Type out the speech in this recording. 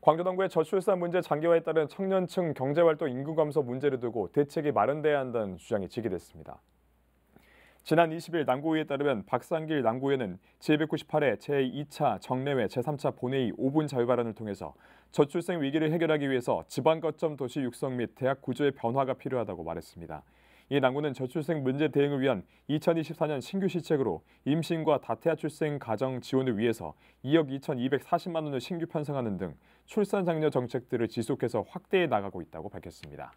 광주당구의 저출산 문제 장기화에 따른 청년층 경제활동 인구 감소 문제를 두고 대책이 마련돼야 한다는 주장이 제기됐습니다 지난 20일 남구의회에 따르면 박상길 남구의는 제198회 제2차 정례회 제3차 본회의 5분 자유발언을 통해서 저출생 위기를 해결하기 위해서 지방거점 도시 육성 및 대학 구조의 변화가 필요하다고 말했습니다. 이 남구는 저출생 문제 대응을 위한 2024년 신규 시책으로 임신과 다태아 출생 가정 지원을 위해서 2억 2,240만 원을 신규 편성하는 등 출산 장려 정책들을 지속해서 확대해 나가고 있다고 밝혔습니다.